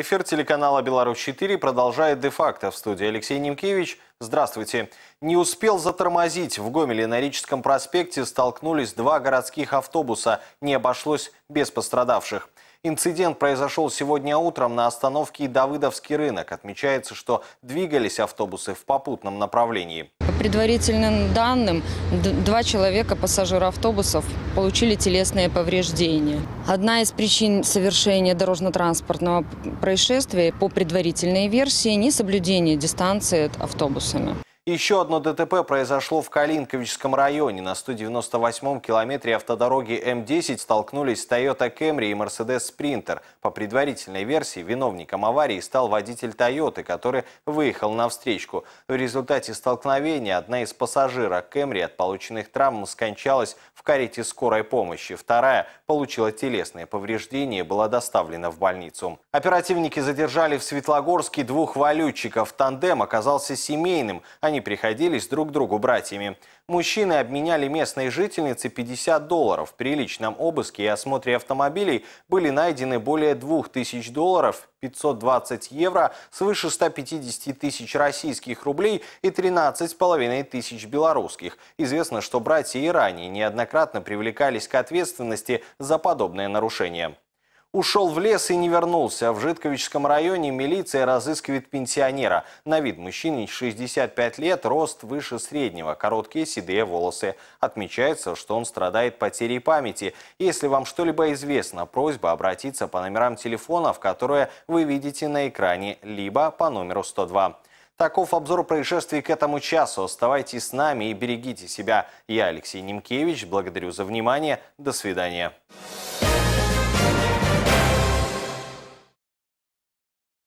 Эфир телеканала «Беларусь-4» продолжает де-факто. В студии Алексей Немкевич. Здравствуйте. Не успел затормозить. В Гомеле на Рижском проспекте столкнулись два городских автобуса. Не обошлось без пострадавших. Инцидент произошел сегодня утром на остановке Давыдовский рынок. Отмечается, что двигались автобусы в попутном направлении. По предварительным данным, два человека, пассажира автобусов, получили телесные повреждения. Одна из причин совершения дорожно-транспортного происшествия, по предварительной версии, несоблюдение дистанции автобусами. Еще одно ДТП произошло в Калинковичском районе. На 198-м километре автодороги М-10 столкнулись Toyota Camry и Mercedes Sprinter. По предварительной версии, виновником аварии стал водитель Toyota, который выехал на встречку. В результате столкновения одна из пассажиров Camry от полученных травм скончалась в карете скорой помощи. Вторая получила телесные повреждения и была доставлена в больницу. Оперативники задержали в Светлогорске двух валютчиков. Тандем оказался семейным. Они они приходились друг другу братьями. Мужчины обменяли местной жительнице 50 долларов. При личном обыске и осмотре автомобилей были найдены более 2000 долларов, 520 евро, свыше 150 тысяч российских рублей и 13,5 тысяч белорусских. Известно, что братья и ранее неоднократно привлекались к ответственности за подобное нарушение. Ушел в лес и не вернулся. В Житковичском районе милиция разыскивает пенсионера. На вид мужчине 65 лет, рост выше среднего, короткие седые волосы. Отмечается, что он страдает потерей памяти. Если вам что-либо известно, просьба обратиться по номерам телефонов, которые вы видите на экране, либо по номеру 102. Таков обзор происшествий к этому часу. Оставайтесь с нами и берегите себя. Я Алексей Немкевич. Благодарю за внимание. До свидания.